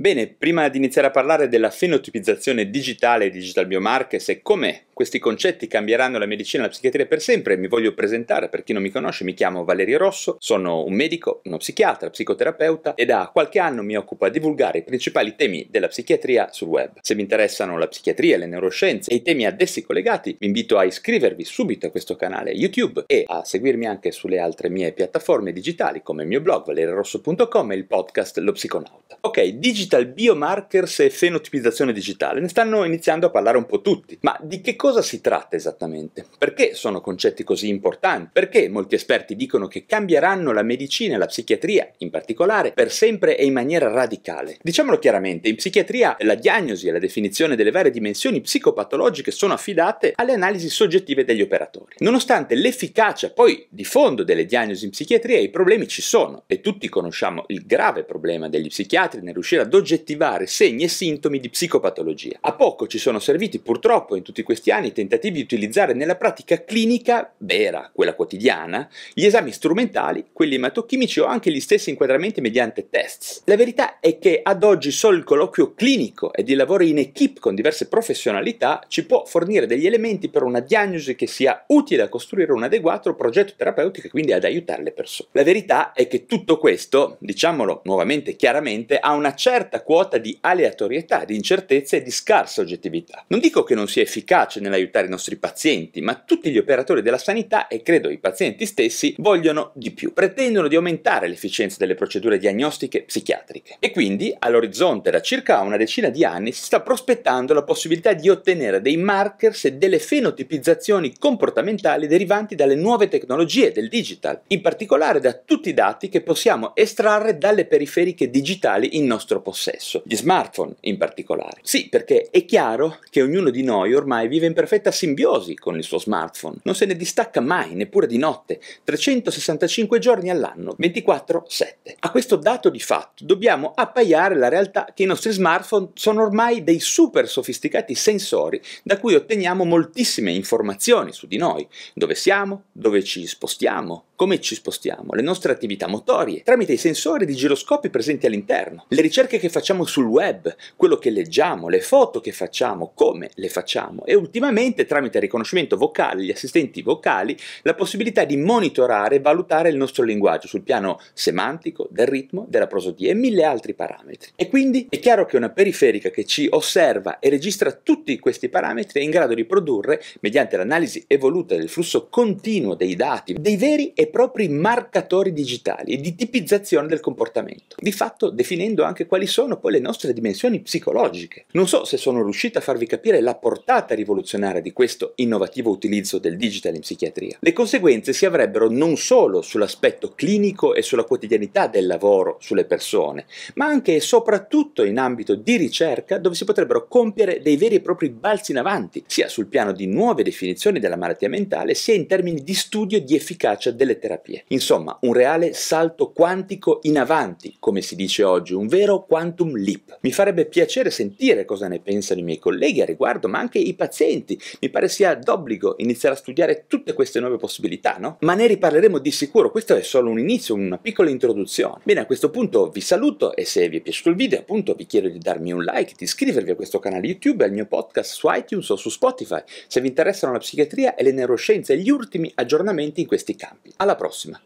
Bene, prima di iniziare a parlare della fenotipizzazione digitale e digital biomarkers e come questi concetti cambieranno la medicina e la psichiatria per sempre, mi voglio presentare per chi non mi conosce, mi chiamo Valerio Rosso, sono un medico, uno psichiatra, psicoterapeuta e da qualche anno mi occupo di divulgare i principali temi della psichiatria sul web. Se vi interessano la psichiatria, le neuroscienze e i temi ad essi collegati, vi invito a iscrivervi subito a questo canale YouTube e a seguirmi anche sulle altre mie piattaforme digitali come il mio blog valeriorosso.com e il podcast Lo Psiconauta. Ok, digital digital biomarkers e fenotipizzazione digitale. Ne stanno iniziando a parlare un po' tutti. Ma di che cosa si tratta esattamente? Perché sono concetti così importanti? Perché molti esperti dicono che cambieranno la medicina e la psichiatria, in particolare, per sempre e in maniera radicale? Diciamolo chiaramente, in psichiatria la diagnosi e la definizione delle varie dimensioni psicopatologiche sono affidate alle analisi soggettive degli operatori. Nonostante l'efficacia poi di fondo delle diagnosi in psichiatria, i problemi ci sono e tutti conosciamo il grave problema degli psichiatri nel riuscire ad oggettivare segni e sintomi di psicopatologia. A poco ci sono serviti purtroppo in tutti questi anni tentativi di utilizzare nella pratica clinica vera, quella quotidiana, gli esami strumentali, quelli ematochimici o anche gli stessi inquadramenti mediante test. La verità è che ad oggi solo il colloquio clinico e di lavoro in equip con diverse professionalità ci può fornire degli elementi per una diagnosi che sia utile a costruire un adeguato progetto terapeutico e quindi ad aiutare le persone. La verità è che tutto questo, diciamolo nuovamente chiaramente, ha una certa alta quota di aleatorietà, di incertezza e di scarsa oggettività. Non dico che non sia efficace nell'aiutare i nostri pazienti, ma tutti gli operatori della sanità e credo i pazienti stessi vogliono di più, pretendono di aumentare l'efficienza delle procedure diagnostiche psichiatriche. E quindi all'orizzonte da circa una decina di anni si sta prospettando la possibilità di ottenere dei markers e delle fenotipizzazioni comportamentali derivanti dalle nuove tecnologie del digital, in particolare da tutti i dati che possiamo estrarre dalle periferiche digitali in nostro possesso possesso, gli smartphone in particolare. Sì, perché è chiaro che ognuno di noi ormai vive in perfetta simbiosi con il suo smartphone, non se ne distacca mai, neppure di notte, 365 giorni all'anno, 24-7. A questo dato di fatto dobbiamo appaiare la realtà che i nostri smartphone sono ormai dei super sofisticati sensori da cui otteniamo moltissime informazioni su di noi, dove siamo, dove ci spostiamo, come ci spostiamo, le nostre attività motorie, tramite i sensori di giroscopi presenti all'interno, le ricerche che facciamo sul web, quello che leggiamo, le foto che facciamo, come le facciamo e ultimamente tramite il riconoscimento vocale, gli assistenti vocali, la possibilità di monitorare e valutare il nostro linguaggio sul piano semantico, del ritmo, della prosodia e mille altri parametri. E quindi è chiaro che una periferica che ci osserva e registra tutti questi parametri è in grado di produrre, mediante l'analisi evoluta del flusso continuo dei dati, dei veri e propri marcatori digitali e di tipizzazione del comportamento, di fatto definendo anche quali sono poi le nostre dimensioni psicologiche. Non so se sono riuscita a farvi capire la portata rivoluzionaria di questo innovativo utilizzo del digital in psichiatria. Le conseguenze si avrebbero non solo sull'aspetto clinico e sulla quotidianità del lavoro sulle persone, ma anche e soprattutto in ambito di ricerca dove si potrebbero compiere dei veri e propri balzi in avanti, sia sul piano di nuove definizioni della malattia mentale, sia in termini di studio di efficacia delle terapie. Insomma, un reale salto quantico in avanti, come si dice oggi, un vero quantico Quantum Leap. Mi farebbe piacere sentire cosa ne pensano i miei colleghi a riguardo, ma anche i pazienti. Mi pare sia d'obbligo iniziare a studiare tutte queste nuove possibilità, no? Ma ne riparleremo di sicuro, questo è solo un inizio, una piccola introduzione. Bene, a questo punto vi saluto e se vi è piaciuto il video, appunto, vi chiedo di darmi un like, di iscrivervi a questo canale YouTube e al mio podcast su iTunes o su Spotify, se vi interessano la psichiatria e le neuroscienze e gli ultimi aggiornamenti in questi campi. Alla prossima!